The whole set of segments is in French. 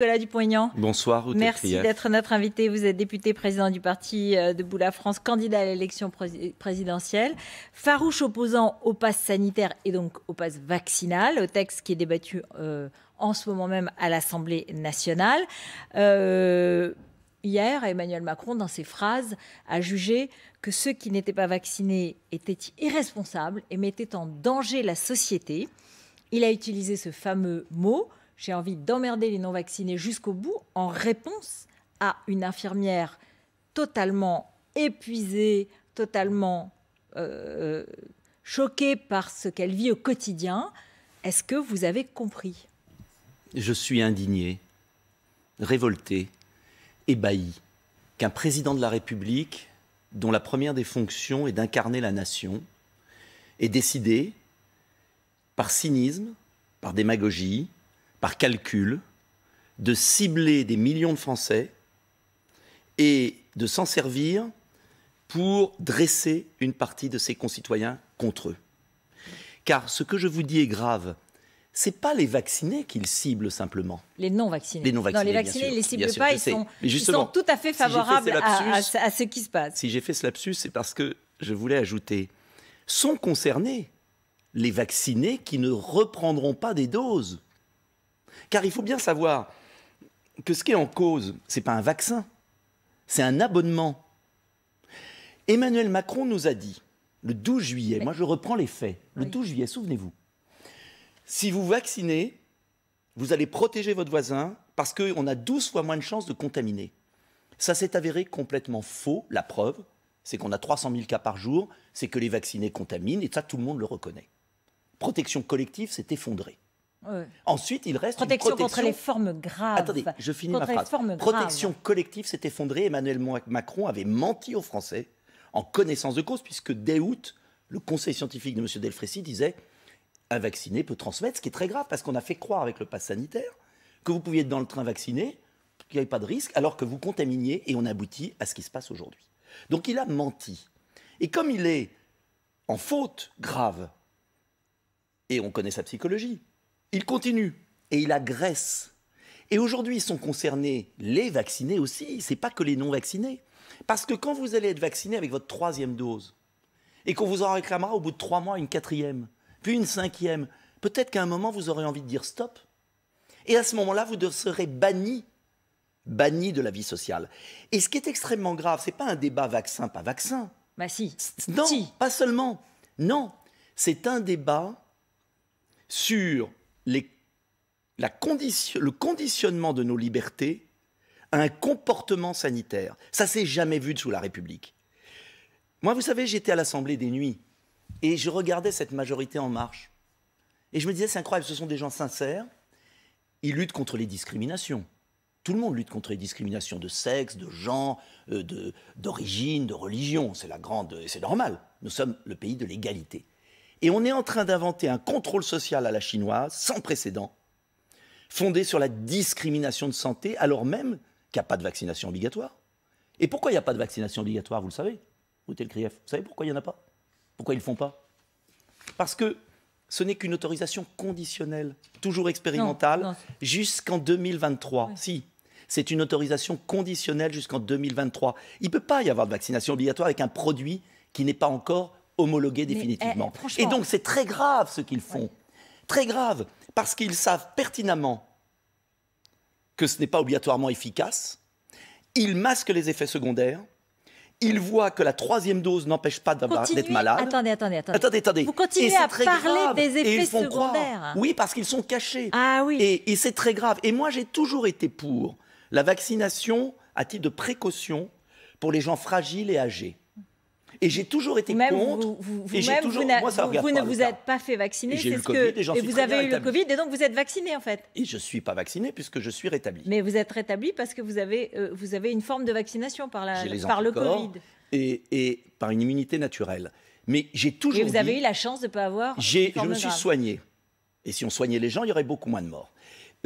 Nicolas Dupont-Aignan. Bonsoir, Merci d'être notre invité. Vous êtes député président du parti euh, de Boula France, candidat à l'élection présidentielle, farouche opposant au pass sanitaire et donc au pass vaccinal, au texte qui est débattu euh, en ce moment même à l'Assemblée nationale. Euh, hier, Emmanuel Macron, dans ses phrases, a jugé que ceux qui n'étaient pas vaccinés étaient irresponsables et mettaient en danger la société. Il a utilisé ce fameux mot j'ai envie d'emmerder les non-vaccinés jusqu'au bout en réponse à une infirmière totalement épuisée, totalement euh, choquée par ce qu'elle vit au quotidien. Est-ce que vous avez compris Je suis indigné, révolté, ébahi qu'un président de la République, dont la première des fonctions est d'incarner la nation, ait décidé, par cynisme, par démagogie, par calcul, de cibler des millions de Français et de s'en servir pour dresser une partie de ses concitoyens contre eux. Car ce que je vous dis est grave. Ce n'est pas les vaccinés qu'ils ciblent simplement. Les non-vaccinés. Les non-vaccinés. les vaccinés, ne les ciblent pas, ils sont, tout à fait favorables à, ce qui se passe. Si j'ai fait ce lapsus, c'est parce que je voulais ajouter sont concernés les vaccinés qui ne reprendront pas des doses. Car il faut bien savoir que ce qui est en cause, ce n'est pas un vaccin, c'est un abonnement. Emmanuel Macron nous a dit, le 12 juillet, moi je reprends les faits, le 12 juillet, souvenez-vous, si vous vaccinez, vous allez protéger votre voisin parce qu'on a 12 fois moins de chances de contaminer. Ça s'est avéré complètement faux, la preuve, c'est qu'on a 300 000 cas par jour, c'est que les vaccinés contaminent, et ça tout le monde le reconnaît. Protection collective s'est effondrée. Ensuite, il reste protection protection contre les formes graves. Attendez, je finis ma phrase. Protection collective s'est effondrée. Emmanuel Macron avait menti aux Français en connaissance de cause, puisque dès août, le conseil scientifique de M. Delfrécy disait un vacciné peut transmettre, ce qui est très grave, parce qu'on a fait croire avec le pass sanitaire que vous pouviez être dans le train vacciné, qu'il n'y avait pas de risque, alors que vous contaminiez, et on aboutit à ce qui se passe aujourd'hui. Donc il a menti. Et comme il est en faute grave, et on connaît sa psychologie, il continue et il agresse. Et aujourd'hui sont concernés les vaccinés aussi, c'est pas que les non vaccinés. Parce que quand vous allez être vacciné avec votre troisième dose, et qu'on vous en réclamera au bout de trois mois une quatrième, puis une cinquième, peut-être qu'à un moment vous aurez envie de dire stop. Et à ce moment-là, vous serez banni, banni de la vie sociale. Et ce qui est extrêmement grave, c'est pas un débat vaccin, pas vaccin. Mais bah, si. Non, pas seulement. Non, c'est un débat sur la condition, le conditionnement de nos libertés à un comportement sanitaire. Ça s'est jamais vu sous la République. Moi, vous savez, j'étais à l'Assemblée des nuits et je regardais cette majorité en marche. Et je me disais, c'est incroyable, ce sont des gens sincères. Ils luttent contre les discriminations. Tout le monde lutte contre les discriminations de sexe, de genre, euh, d'origine, de, religion. C'est la grande, c'est normal. Nous sommes le pays de l'égalité. Et on est en train d'inventer un contrôle social à la chinoise sans précédent, fondé sur la discrimination de santé, alors même qu'il n'y a pas de vaccination obligatoire. Et pourquoi il n'y a pas de vaccination obligatoire, vous le savez Vous savez pourquoi il n'y en a pas Pourquoi ils ne le font pas Parce que ce n'est qu'une autorisation conditionnelle, toujours expérimentale, jusqu'en 2023. Si, c'est une autorisation conditionnelle jusqu'en 2023. Il ne peut pas y avoir de vaccination obligatoire avec un produit qui n'est pas encore homologués définitivement. Eh, eh, et donc c'est très grave ce qu'ils font. Très grave, parce qu'ils savent pertinemment que ce n'est pas obligatoirement efficace. Ils masquent les effets secondaires. Ils voient que la troisième dose n'empêche pas d'être malade. Attendez, attendez, attendez. Vous continuez à parler des effets secondaires. Oui, parce qu'ils sont cachés. Ah oui. Et, et c'est très grave. Et moi, j'ai toujours été pour la vaccination à titre de précaution pour les gens fragiles et âgés. Et j'ai toujours été contre. Vous, et même toujours, vous, moi, vous, vous ne vous êtes pas fait vacciner. J'ai et, vous avez eu le Covid, et donc vous êtes vacciné en fait. Et je ne suis pas vacciné puisque je suis rétabli. Mais vous êtes rétabli parce que vous avez, euh, vous avez une forme de vaccination par, la, par le Covid. Et, et, par une immunité naturelle. Mais j'ai toujours. Et vous avez eu la chance de ne pas avoir. J'ai, je me suis soigné. Et si on soignait les gens, il y aurait beaucoup moins de morts.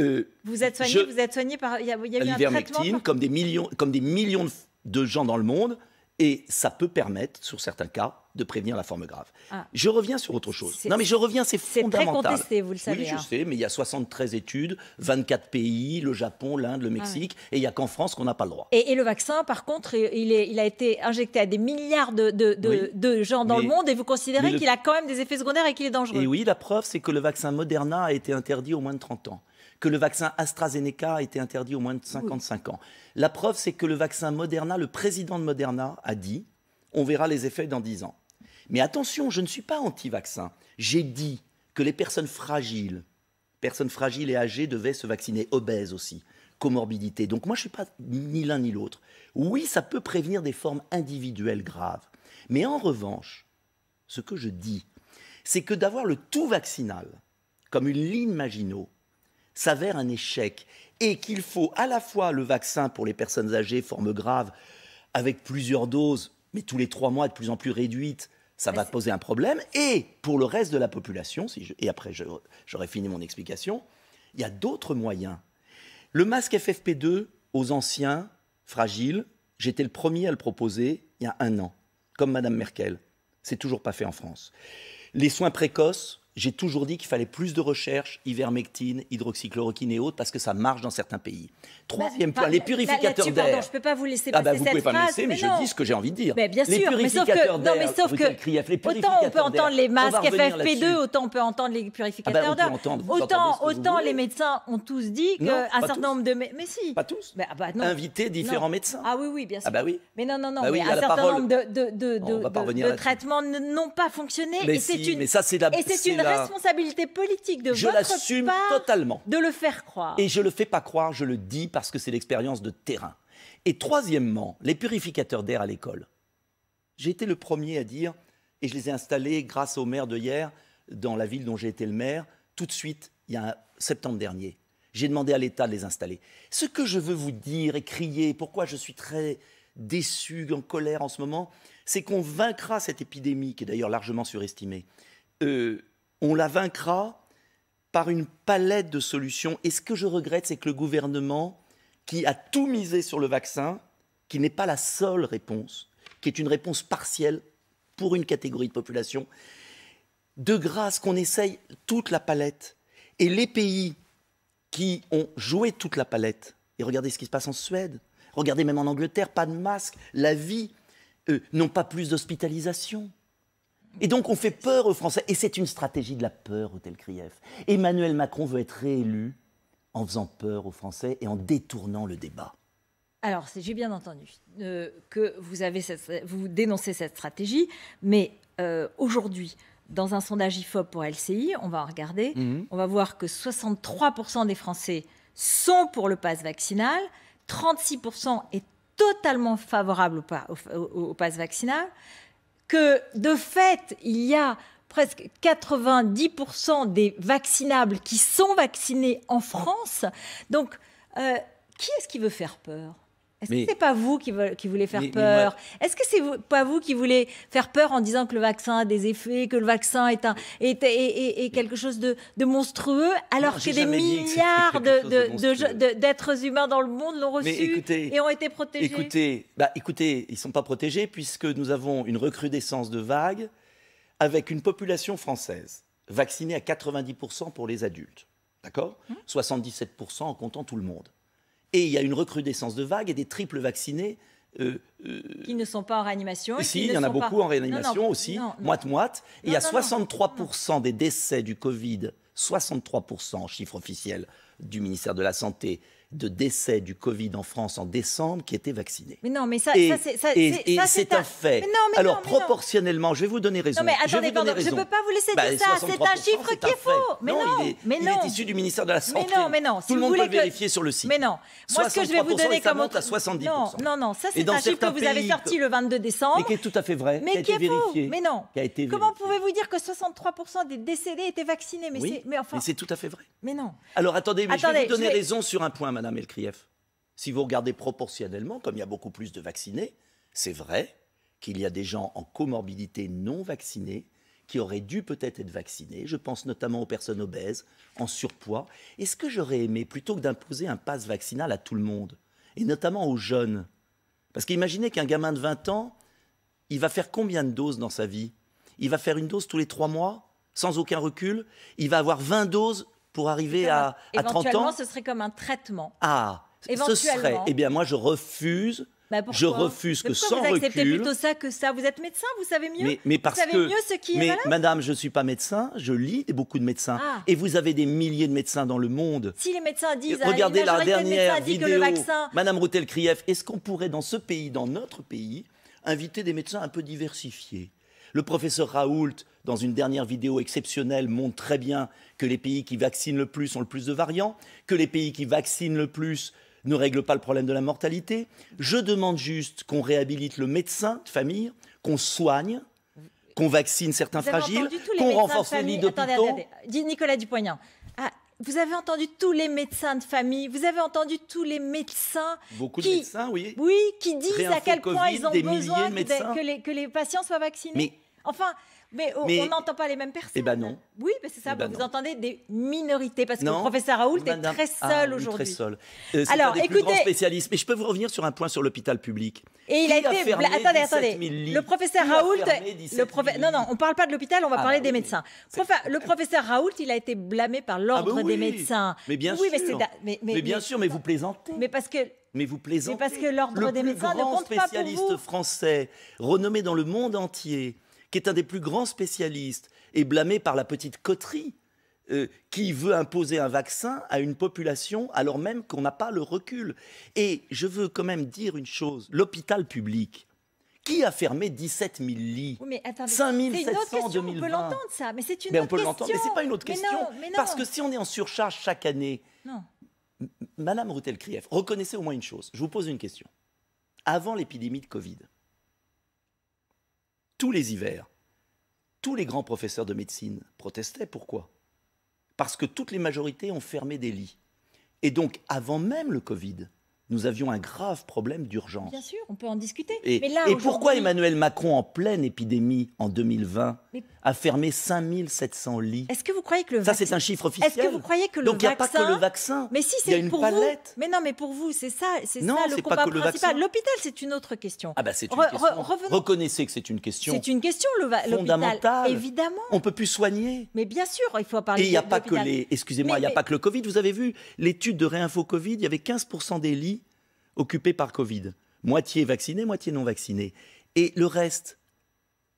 Euh, vous êtes soigné, vous êtes soigné par. Il y a, eu un traitement. comme des millions, comme des millions de gens dans le monde et ça peut permettre, sur certains cas, de prévenir la forme grave. Ah. Je reviens sur autre chose. Non, mais je reviens, c'est fondamental. C'est très contesté, vous le savez. Oui, je hein. sais, mais il y a 73 études, 24 pays, le Japon, l'Inde, le ah Mexique, et il n'y a qu'en France qu'on n'a pas le droit. Et, le vaccin, par contre, il, a été injecté à des milliards de, gens dans le monde, et vous considérez qu'il a quand même des effets secondaires et qu'il est dangereux. Et oui, la preuve, c'est que le vaccin Moderna a été interdit au moins de 30 ans que le vaccin AstraZeneca a été interdit au moins de 55 ans. La preuve, c'est que le vaccin Moderna, le président de Moderna a dit, on verra les effets dans 10 ans. Mais attention, je ne suis pas anti-vaccin. J'ai dit que les personnes fragiles, personnes fragiles et âgées devaient se vacciner, obèses aussi, comorbidité. Donc moi, je ne suis pas ni l'un ni l'autre. Oui, ça peut prévenir des formes individuelles graves. Mais en revanche, ce que je dis, c'est que d'avoir le tout vaccinal comme une ligne Maginot, s'avère un échec et qu'il faut à la fois le vaccin pour les personnes âgées, forme grave, avec plusieurs doses, mais tous les trois mois de plus en plus réduites, ça va poser un problème. Et pour le reste de la population, si et après j'aurai fini mon explication, il y a d'autres moyens. Le masque FFP2 aux anciens, fragiles, j'étais le premier à le proposer il y a un an, comme Madame Merkel. C'est toujours pas fait en France. Les soins précoces, j'ai toujours dit qu'il fallait plus de recherches, ivermectine, hydroxychloroquine et autres, parce que ça marche dans certains pays. Troisième bah, point, bah, les purificateurs d'air. je ne peux pas vous laisser ah bah, vous cette phrase. pas me laisser, mais, je dis ce que j'ai envie de dire. Mais bien les purificateurs d'air. sauf que, non, mais sauf que autant on peut entendre les masques ah FFP2, autant on peut entendre les purificateurs d'air. Autant, autant les médecins ont tous dit qu'un certain nombre de... Mais si. Pas tous. Inviter différents médecins. Ah oui, oui, bien sûr. Ah bah oui. Mais non, non, non, mais un certain nombre de traitements n'ont pas fonctionné. Mais ça, c'est la responsabilité politique de je votre part totalement. de le faire croire. Et je le fais pas croire, je le dis parce que c'est l'expérience de terrain. Et troisièmement, les purificateurs d'air à l'école. J'ai été le premier à dire, et je les ai installés grâce au maire de hier, dans la ville dont j'ai été le maire, tout de suite, il y a un septembre dernier. J'ai demandé à l'État de les installer. Ce que je veux vous dire et crier, pourquoi je suis très déçu, en colère en ce moment, c'est qu'on vaincra cette épidémie, qui est d'ailleurs largement surestimée, euh, on la vaincra par une palette de solutions. Et ce que je regrette, c'est que le gouvernement, qui a tout misé sur le vaccin, qui n'est pas la seule réponse, qui est une réponse partielle pour une catégorie de population, de grâce qu'on essaye toute la palette. Et les pays qui ont joué toute la palette, et regardez ce qui se passe en Suède, regardez même en Angleterre, pas de masque, la vie, n'ont pas plus d'hospitalisation. Et donc on fait peur aux Français. Et c'est une stratégie de la peur, Hôtel Krief. Emmanuel Macron veut être réélu en faisant peur aux Français et en détournant le débat. Alors, j'ai bien entendu euh, que vous, dénoncez cette stratégie, mais euh, aujourd'hui, dans un sondage IFOP pour LCI, on va regarder, mhm. on va voir que 63% des Français sont pour le pass vaccinal, 36% est totalement favorable au, au, au pass vaccinal, que de fait, il y a presque 90% des vaccinables qui sont vaccinés en France. Donc, euh, qui est-ce qui veut faire peur est-ce que c'est pas vous qui, voulez faire peur Est-ce que c'est pas vous qui voulez faire peur en disant que le vaccin a des effets, que le vaccin est, quelque chose de, monstrueux, alors que des milliards d'êtres humains dans le monde l'ont reçu et ont été protégés Écoutez, bah, ils ne sont pas protégés puisque nous avons une recrudescence de vagues avec une population française vaccinée à 90% pour les adultes, d'accord 77% mmh. en comptant tout le monde. Et il y a une recrudescence de vagues et des triples vaccinés. Euh, euh, qui ne sont pas en réanimation. si, il y en a beaucoup en réanimation aussi, moite-moite. il y a 63% des décès du Covid, 63% chiffre officiel du ministère de la Santé, de décès du Covid en France en décembre qui étaient vaccinés. Mais non, mais ça, et, c'est un... fait. Alors, proportionnellement, je vais vous donner raison. Non, mais attendez, je ne peux pas vous laisser bah, dire ça. C'est un chiffre qui est faux. Mais non, il est, il est issu du ministère de la Santé. Mais non, mais non. Si Tout le monde peut vérifier sur le site. Mais non. Moi, ce que je vais vous donner comme autre. 70%. Non, non, non. Ça, c'est un chiffre que vous avez sorti le 22 décembre. Mais qui est tout à fait vrai. Mais qui est vérifié Mais non. Comment pouvez-vous dire que 63% des décédés étaient vaccinés Mais c'est tout à fait vrai. Mais non. Alors, attendez, je vais vous donner raison sur un point, maintenant. Madame Elkrieff. Si vous regardez proportionnellement, comme il y a beaucoup plus de vaccinés, c'est vrai qu'il y a des gens en comorbidité non vaccinés qui auraient dû peut-être être vaccinés. Je pense notamment aux personnes obèses, en surpoids. est ce que j'aurais aimé, plutôt que d'imposer un passe vaccinal à tout le monde, et notamment aux jeunes, parce qu'imaginez qu'un gamin de 20 ans, il va faire combien de doses dans sa vie Il va faire une dose tous les trois mois, sans aucun recul. Il va avoir 20 doses pour arriver à, 30 ans Éventuellement, ce serait comme un traitement. Ah, ce serait. Eh bien, moi, je refuse. Bah, je refuse que sans vous acceptez plutôt ça que ça Vous êtes médecin, vous savez mieux. Mais, parce vous savez mieux ce qui mais Madame, je ne suis pas médecin. Je lis beaucoup de médecins. Ah. Et vous avez des milliers de médecins dans le monde. Si les médecins disent, regardez la dernière vidéo. Madame Routel-Krief, est-ce qu'on pourrait dans ce pays, dans notre pays, inviter des médecins un peu diversifiés Le professeur Raoult, dans une dernière vidéo exceptionnelle, montre très bien que les pays qui vaccinent le plus ont le plus de variants, que les pays qui vaccinent le plus ne règlent pas le problème de la mortalité. Je demande juste qu'on réhabilite le médecin de famille, qu'on soigne, qu'on vaccine certains fragiles, qu'on renforce les lits d'hôpitaux. Nicolas Dupoignan. Ah, vous avez entendu tous les médecins de famille, vous avez entendu tous les médecins. Beaucoup qui, de médecins, oui. Oui, qui disent à quel point ils ont besoin que, les, que les patients soient vaccinés. Mais enfin, mais, on n'entend pas les mêmes personnes. Eh ben non. Oui, mais c'est ça. Eh ben vous entendez des minorités parce que le professeur Raoult est très seul aujourd'hui. Très seul. Euh, Alors, écoutez, plus spécialiste. Mais je peux vous revenir sur un point sur l'hôpital public. Et il, a été. attendez, attendez. Le professeur Raoult. Le Non, non, on ne parle pas de l'hôpital. On va ah parler bah des médecins. Le professeur Raoult, il a été blâmé par ah bah l'ordre des médecins. Mais bien oui, sûr. Mais, bien sûr, mais vous plaisantez. Mais parce que mais vous plaisantez. parce que l'ordre des médecins ne compte pas spécialiste français, renommé dans le monde entier, qui est un des plus grands spécialistes, est blâmé par la petite coterie euh, qui veut imposer un vaccin à une population alors même qu'on n'a pas le recul. Et je veux quand même dire une chose, l'hôpital public, qui a fermé 17 000 lits 5 700 en 2020. On peut l'entendre, ça, mais c'est une mais on peut question. Mais c'est pas une autre question. Parce que si on est en surcharge chaque année, Madame Routel-Krief, reconnaissez au moins une chose. Je vous pose une question. Avant l'épidémie de Covid, tous les hivers, tous les grands professeurs de médecine protestaient. Pourquoi Parce que toutes les majorités ont fermé des lits. Et donc, avant même le Covid, nous avions un grave problème d'urgence. Bien sûr, on peut en discuter. Et, mais pourquoi Emmanuel Macron, en pleine épidémie en 2020, a fermé 5700 lits Est-ce que vous croyez que le vaccin... Ça, c'est un chiffre officiel. Est-ce que vous croyez que le vaccin... Donc, il n'y a pas que le vaccin. Mais si, c'est pour palette. vous. Mais non, mais pour vous, c'est ça, c'est ça le combat principal. L'hôpital, c'est une autre question. Ah bah, c'est une question. Reconnaissez que c'est une question. C'est une question, l'hôpital. Évidemment. On peut plus soigner. Mais bien sûr, il faut parler. Et il a pas que les. Excusez-moi, il n'y a pas que le Covid. Vous avez vu l'étude de Réinfo Covid. Il y avait 15% des lits occupés par Covid. Moitié vaccinés, moitié non vaccinés. Et le reste.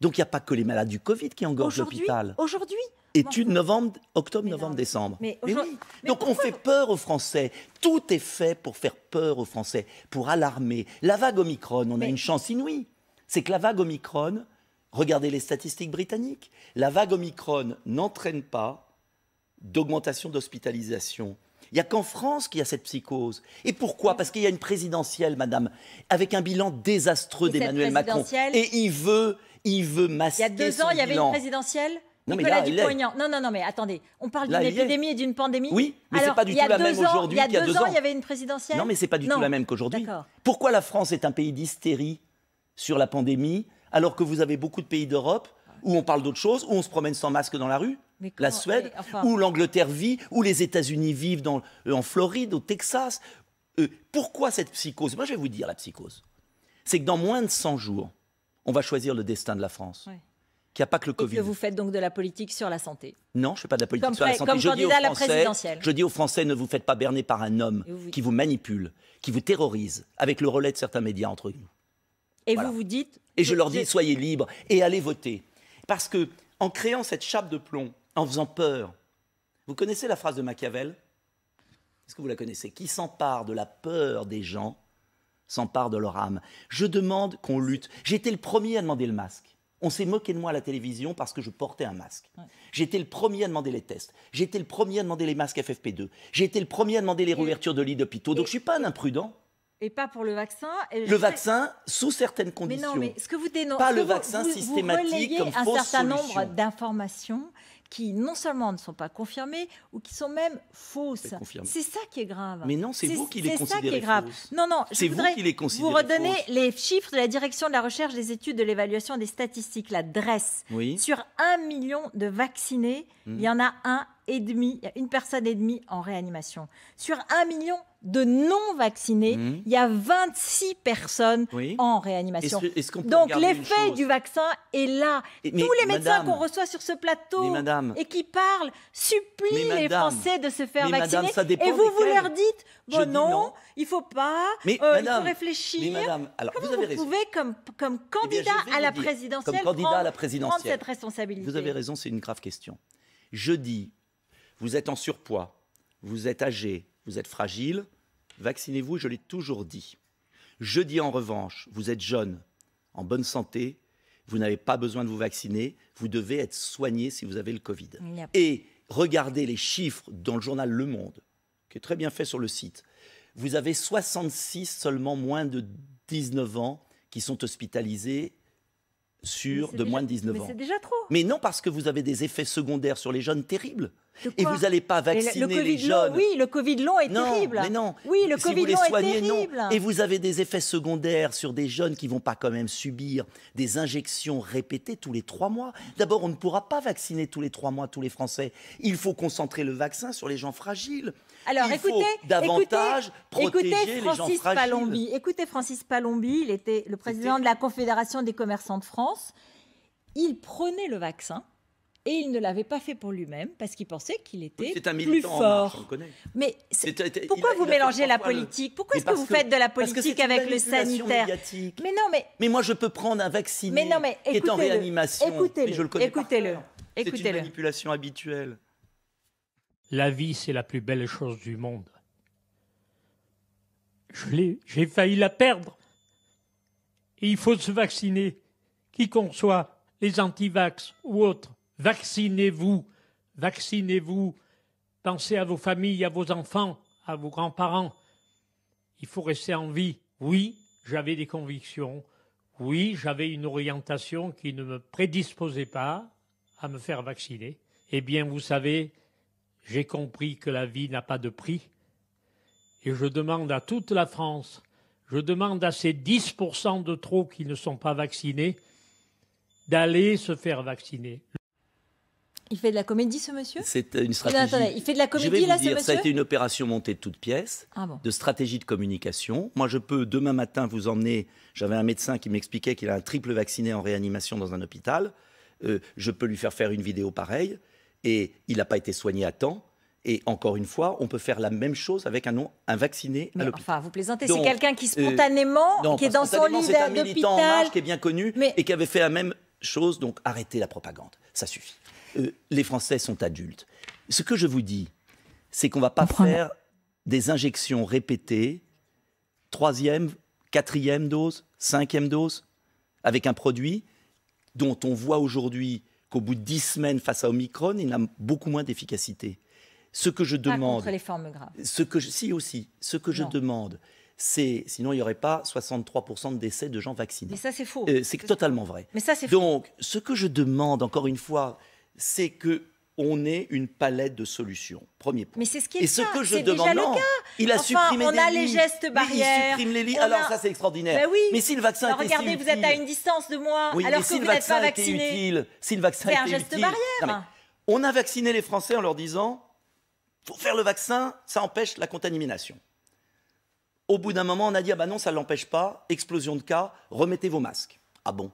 Donc il n'y a pas que les malades du Covid qui engorgent l'hôpital. Aujourd'hui Études novembre, octobre, novembre, décembre. Mais, Donc on fait peur aux Français. Tout est fait pour faire peur aux Français, pour alarmer. La vague Omicron, on a une chance inouïe. C'est que la vague Omicron, regardez les statistiques britanniques, la vague Omicron n'entraîne pas d'augmentation d'hospitalisation il n'y a qu'en France qu'il y a cette psychose. Et pourquoi Parce qu'il y a une présidentielle, madame, avec un bilan désastreux d'Emmanuel Macron. Et il veut, il veut masquer. Il y a deux ans, il y avait une présidentielle non, mais là, Non, non, non, mais attendez. On parle d'une épidémie et d'une pandémie. Oui, mais c'est pas du tout la même aujourd'hui qu'il y a deux ans. Il y a deux ans, il y avait une présidentielle. Non, mais ce n'est pas du tout la même qu'aujourd'hui. Pourquoi la France est un pays d'hystérie sur la pandémie, alors que vous avez beaucoup de pays d'Europe où on parle d'autre chose, où on se promène sans masque dans la rue la Suède, ou où l'Angleterre vit, où les États-Unis vivent euh, en Floride, au Texas. Euh, pourquoi cette psychose Moi, je vais vous dire la psychose. C'est que dans moins de 100 jours, on va choisir le destin de la France. qui a pas que le Covid. Et que vous faites donc de la politique sur la santé. Non, je ne fais pas de la politique sur la santé. je dis aux Français, Je dis aux Français, ne vous faites pas berner par un homme qui vous manipule, qui vous terrorise, avec le relais de certains médias entre nous. Et vous vous dites... Et je leur dis, soyez libres et allez voter. Parce que en créant cette chape de plomb en faisant peur. Vous connaissez la phrase de Machiavel Est-ce que vous la connaissez Qui s'empare de la peur des gens s'empare de leur âme. Je demande qu'on lutte. J'ai été le premier à demander le masque. On s'est moqué de moi à la télévision parce que je portais un masque. J'ai été le premier à demander les tests. J'ai été le premier à demander les masques FFP2. J'ai été le premier à demander les réouvertures de lits d'hôpitaux. Donc je ne suis pas un imprudent. Et pas pour le vaccin. Le vaccin sous certaines conditions. non, mais ce que vous dénoncez, pas le vaccin systématique vous comme un certain nombre d'informations qui non seulement ne sont pas confirmées ou qui sont même fausses. C'est ça qui est grave. Mais non, c'est vous qui les considérez. C'est ça qui est grave. Fausses. Non, non, je voudrais vous, qui les redonner les chiffres de la direction de la recherche des études de l'évaluation des statistiques, la DRESS. Sur un million de vaccinés, hmm. il y en a un et demi, il y a une personne et demie en réanimation. Sur un million de non vaccinés, mhm. il y a 26 personnes en réanimation. Donc l'effet du vaccin est là. Tous les médecins qu'on reçoit sur ce plateau et qui parlent supplient les Français de se faire vacciner. et vous, vous leur dites, bon non, il il faut pas, mais, euh, il faut réfléchir. alors, vous, avez vous pouvez, comme, comme, eh candidat, à la comme candidat, à la présidentielle, prendre cette responsabilité Vous avez raison, c'est une grave question. Je dis, vous êtes en surpoids, vous êtes âgé, vous êtes fragile, vaccinez-vous, je l'ai toujours dit. Je dis en revanche, vous êtes jeune, en bonne santé, vous n'avez pas besoin de vous vacciner, vous devez être soigné si vous avez le Covid. Et regardez les chiffres dans le journal Le Monde, qui est très bien fait sur le site. Vous avez 66 seulement moins de 19 ans qui sont hospitalisés sur de moins de 19 ans. Mais c'est déjà trop. Mais non, parce que vous avez des effets secondaires sur les jeunes terribles. Et vous n'allez pas vacciner les jeunes. oui, le Covid long est non, terrible. Mais non. Oui, le si Covid vous les soignez, est terrible. Non. Et vous avez des effets secondaires sur des jeunes qui vont pas quand même subir des injections répétées tous les trois mois. D'abord, on ne pourra pas vacciner tous les trois mois tous les Français. Il faut concentrer le vaccin sur les gens fragiles. Alors, Il écoutez, faut davantage écoutez, protéger Francis gens fragiles. Palombi. Écoutez Francis Palombi, il était le président de la Confédération des commerçants de France. Il prenait le vaccin et il ne l'avait pas fait pour lui-même parce qu'il pensait qu'il était un plus fort. mais pourquoi vous mélangez la politique Pourquoi est-ce que vous faites de la politique avec le sanitaire Mais non, mais mais moi je peux prendre un vaccin qui est en réanimation. Écoutez-le. Je le connais Écoutez-le. c'est une manipulation habituelle. La vie, c'est la plus belle chose du monde. Je j'ai failli la perdre. Et il faut se vacciner, Quiconque soit, les antivax ou autres. Vaccinez-vous, vaccinez-vous, pensez à vos familles, à vos enfants, à vos grands-parents. Il faut rester en vie. Oui, j'avais des convictions. Oui, j'avais une orientation qui ne me prédisposait pas à me faire vacciner. Eh bien, vous savez, j'ai compris que la vie n'a pas de prix. Et je demande à toute la France, je demande à ces 10% de trop qui ne sont pas vaccinés d'aller se faire vacciner. Il fait de la comédie, ce monsieur C'est une stratégie. Il, il fait de la comédie, là, dire, ce monsieur Ça a été une opération montée de toutes pièces, ah de stratégie de communication. Moi, je peux demain matin vous emmener. J'avais un médecin qui m'expliquait qu'il a un triple vacciné en réanimation dans un hôpital. Euh, je peux lui faire faire une vidéo pareille. Et il n'a pas été soigné à temps. Et encore une fois, on peut faire la même chose avec un, un vacciné à l'hôpital. Enfin, vous plaisantez, c'est quelqu'un qui euh, spontanément, qui est dans son lit d'hôpital. C'est qui est bien connu et qui avait fait la même chose. Donc arrêtez la propagande, ça suffit les Français sont adultes. Ce que je vous dis, c'est qu'on ne va pas faire des injections répétées, troisième, quatrième dose, cinquième dose, avec un produit dont on voit aujourd'hui qu'au bout de dix semaines face à Omicron, il a beaucoup moins d'efficacité. Ce que je demande. les formes Ce que si aussi. Ce que je demande, c'est. Sinon, il n'y aurait pas 63% de décès de gens vaccinés. Mais ça, c'est faux. Euh, c'est totalement vrai. Mais ça, c'est Donc, ce que je demande, encore une fois, c'est que on est une palette de solutions. Premier point. Mais c'est ce qui est Et ce que je demande, le cas. il a enfin, supprimé on a les gestes barrières. il supprime les lits. Alors ça, c'est extraordinaire. Ben mais si le vaccin alors, était regardez, si vous êtes à une distance de moi, alors que vous n'êtes pas vacciné. c'est si le vaccin était un geste barrière. on a vacciné les Français en leur disant, faut faire le vaccin, ça empêche la contamination. Au bout d'un moment, on a dit, ah ben non, ça ne l'empêche pas, explosion de cas, remettez vos masques. Ah bon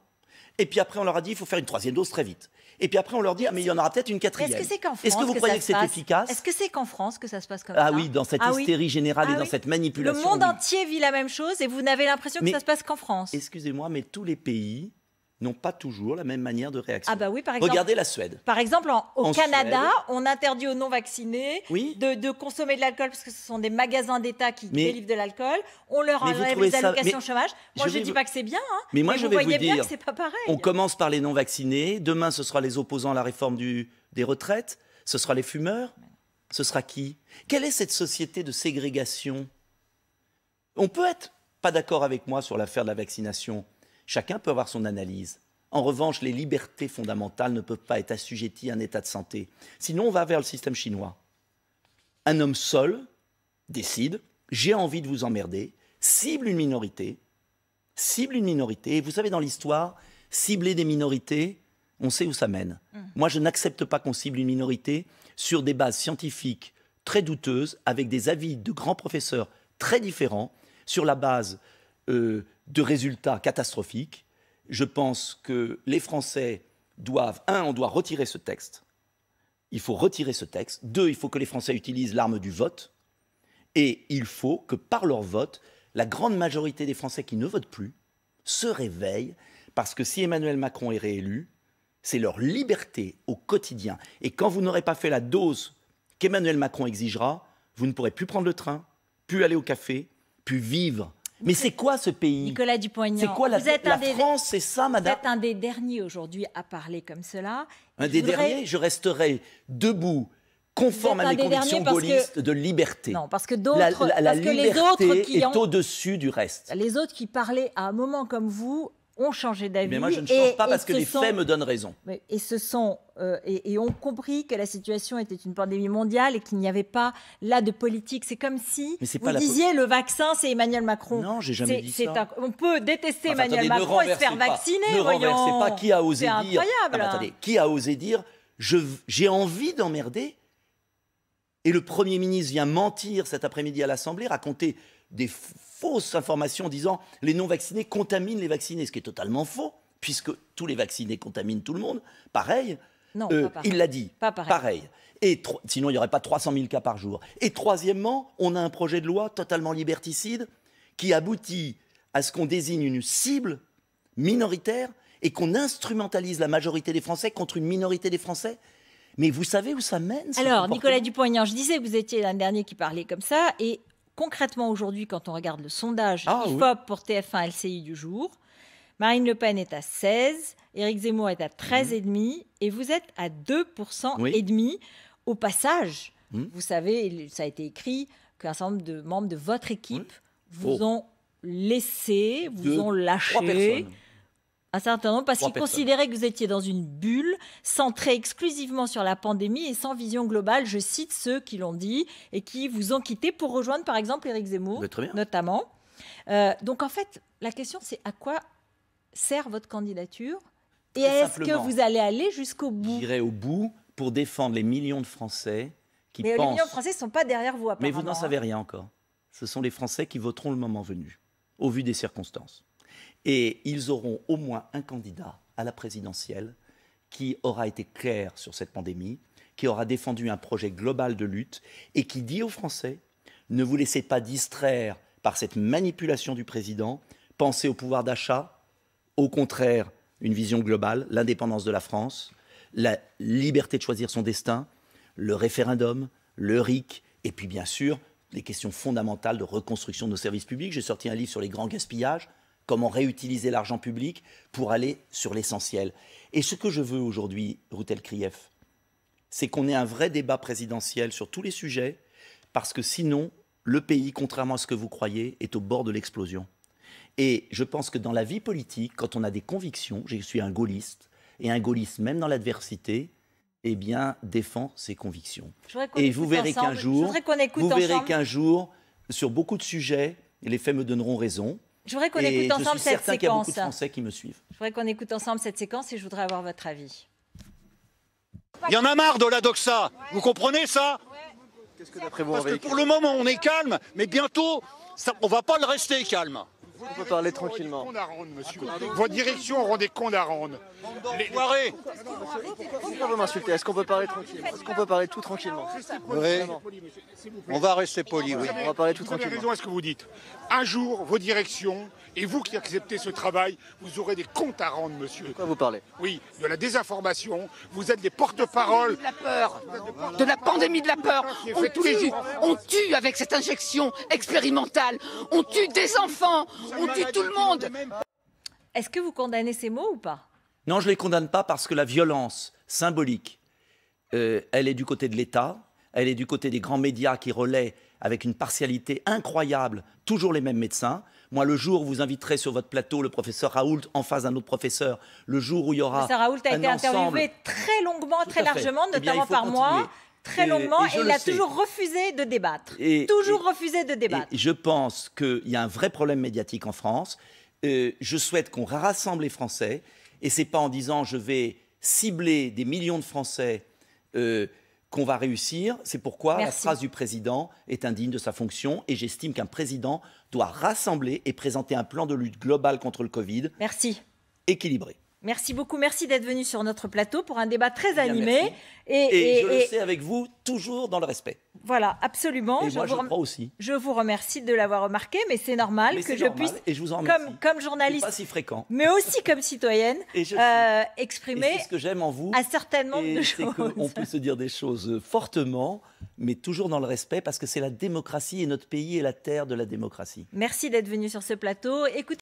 Et puis après, on leur a dit, il faut faire une troisième dose très vite. Et puis après, on leur dit, ah, mais il y en aura peut-être une quatrième. Est-ce que c'est qu'en France Est-ce que vous croyez que c'est efficace Est-ce que c'est qu'en France que ça se passe comme ah ça Ah oui, dans cette ah hystérie générale et dans cette manipulation. Le monde entier vit la même chose et vous n'avez l'impression que ça se passe qu'en France. Excusez-moi, mais tous les pays n'ont pas toujours la même manière de réaction. Ah bah Regardez la Suède. Par exemple, au Canada, on interdit aux non-vaccinés de, consommer de l'alcool parce que ce sont des magasins d'État qui délivrent de l'alcool. On leur enlève les allocations chômage. Moi, je ne dis pas que c'est bien. Hein. mais moi, je vous bien que n'est pas pareil. On commence par les non-vaccinés. Demain, ce sera les opposants à la réforme des retraites. Ce sera les fumeurs. Ce sera qui Quelle est cette société de ségrégation On peut être pas d'accord avec moi sur l'affaire de la vaccination. Chacun peut avoir son analyse. En revanche, les libertés fondamentales ne peuvent pas être assujetties à un état de santé. Sinon, on va vers le système chinois. Un homme seul décide, j'ai envie de vous emmerder, cible une minorité, cible une minorité. vous savez, dans l'histoire, cibler des minorités, on sait où ça mène. Mmh. Moi, je n'accepte pas qu'on cible une minorité sur des bases scientifiques très douteuses, avec des avis de grands professeurs très différents, sur la base euh, de résultats catastrophiques. Je pense que les Français doivent, un, on doit retirer ce texte. Il faut retirer ce texte. Deux, il faut que les Français utilisent l'arme du vote. Et il faut que par leur vote, la grande majorité des Français qui ne votent plus se réveillent, parce que si Emmanuel Macron est réélu, c'est leur liberté au quotidien. Et quand vous n'aurez pas fait la dose qu'Emmanuel Macron exigera, vous ne pourrez plus prendre le train, plus aller au café, plus vivre mais c'est quoi ce pays Nicolas Dupont-Aignan, c'est quoi la, vous êtes un des, France un des derniers aujourd'hui à parler comme cela. Un des derniers Je resterai debout, conforme à mes convictions gaullistes de liberté. Non, parce que d'autres, la, liberté est au-dessus du reste. Les autres qui parlaient à un moment comme vous ont changé d'avis. Mais moi, je ne change et, pas parce que les faits me donnent raison. Et ce sont euh, et, ont compris que la situation était une pandémie mondiale et qu'il n'y avait pas là de politique. C'est comme si vous disiez le vaccin, c'est Emmanuel Macron. Non, j'ai jamais dit ça. on peut détester Emmanuel Macron et se faire vacciner. Ne voyons. renversez pas. Qui a osé dire incroyable. qui a osé dire j'ai envie d'emmerder Et le Premier ministre vient mentir cet après-midi à l'Assemblée, raconter des fausses informations disant les non-vaccinés contaminent les vaccinés, ce qui est totalement faux, puisque tous les vaccinés contaminent tout le monde. Pareil, euh, il l'a dit. pareil. Et sinon, il n'y aurait pas 300 000 cas par jour. Et troisièmement, on a un projet de loi totalement liberticide qui aboutit à ce qu'on désigne une cible minoritaire et qu'on instrumentalise la majorité des Français contre une minorité des Français. Mais vous savez où ça mène Alors, Nicolas Dupont-Aignan, je disais que vous étiez l'un dernier qui parlait comme ça, et concrètement aujourd'hui, quand on regarde le sondage ah IFOP pour TF1 LCI du jour, Marine Le Pen est à 16, Éric Zemmour est à 13,5 mmh. demi, et vous êtes à 2,5%. et demi. Au passage, mmh. vous savez, ça a été écrit qu'un certain nombre de membres de votre équipe vous oh. ont laissé, vous ont lâché. Un certain nombre, parce qu'ils considéraient que vous étiez dans une bulle, centrée exclusivement sur la pandémie et sans vision globale. Je cite ceux qui l'ont dit et qui vous ont quitté pour rejoindre, par exemple, Éric Zemmour, notamment. Euh, donc, en fait, la question, c'est à quoi sert votre candidature Et est-ce que vous allez aller jusqu'au bout J'irai au bout pour défendre les millions de Français qui Mais les millions de Français ne sont pas derrière vous, apparemment. Mais vous n'en savez hein. rien encore. Ce sont les Français qui voteront le moment venu, au vu des circonstances. Et ils auront au moins un candidat à la présidentielle qui aura été clair sur cette pandémie, qui aura défendu un projet global de lutte et qui dit aux Français, ne vous laissez pas distraire par cette manipulation du président, pensez au pouvoir d'achat, au contraire, une vision globale, l'indépendance de la France, la liberté de choisir son destin, le référendum, le RIC, et puis bien sûr, les questions fondamentales de reconstruction de nos services publics. J'ai sorti un livre sur les grands gaspillages comment réutiliser l'argent public pour aller sur l'essentiel. Et ce que je veux aujourd'hui, Routel Krief, c'est qu'on ait un vrai débat présidentiel sur tous les sujets, parce que sinon, le pays, contrairement à ce que vous croyez, est au bord de l'explosion. Et je pense que dans la vie politique, quand on a des convictions, je suis un gaulliste, et un gaulliste, même dans l'adversité, eh bien, défend ses convictions. Et vous verrez qu'un jour, vous verrez qu'un jour, sur beaucoup de sujets, les faits me donneront raison. Je voudrais qu'on écoute ensemble cette séquence. qui me suivent. Je voudrais qu'on écoute ensemble cette séquence et je voudrais avoir votre avis. Il y en a marre de la doxa. Vous comprenez ça Parce que pour le moment, on est calme, mais bientôt, on ne va pas le rester calme. Vous peut parler tranquillement. monsieur. Vos direction auront des comptes à rendre. Les... Pourquoi vous m'insultez Est-ce qu'on peut parler tranquillement Est-ce qu'on peut parler tout tranquillement Oui. On va rester poli, oui. On va parler tout tranquillement. Vous avez raison à ce que vous dites. Un jour, vos directions et vous qui acceptez ce travail, vous aurez des comptes à rendre, monsieur. De quoi vous parlez Oui, de la désinformation. Vous êtes des porte-parole. De la peur. De la pandémie de la peur. On tue, on tue avec cette injection expérimentale. On tue des enfants on tue tout le monde. Est-ce que vous condamnez ces mots ou pas Non, je ne les condamne pas parce que la violence symbolique, euh, elle est du côté de l'État, elle est du côté des grands médias qui relaient avec une partialité incroyable toujours les mêmes médecins. Moi, le jour où vous inviterez sur votre plateau le professeur Raoult en face d'un autre professeur, le jour où il y aura. Professeur Raoult a été interviewé très longuement, très largement, eh notamment par moi très longuement et, il a toujours refusé de débattre. toujours refusé de débattre. je pense qu'il y a un vrai problème médiatique en France. Euh, je souhaite qu'on rassemble les Français et ce n'est pas en disant je vais cibler des millions de Français euh, qu'on va réussir. C'est pourquoi la phrase du président est indigne de sa fonction et j'estime qu'un président doit rassembler et présenter un plan de lutte global contre le Covid. Merci. Équilibré. Merci beaucoup, merci d'être venu sur notre plateau pour un débat très eh animé. Et, je le sais avec vous, toujours dans le respect. Voilà, absolument. je moi, vous aussi. Je vous remercie de l'avoir remarqué, mais c'est normal que je puisse, comme, comme journaliste, pas fréquent, mais aussi comme citoyenne, et je euh, exprimer ce que j'aime en vous, un certain On peut se dire des choses fortement, mais toujours dans le respect, parce que c'est la démocratie et notre pays est la terre de la démocratie. Merci d'être venu sur ce plateau. Écoutez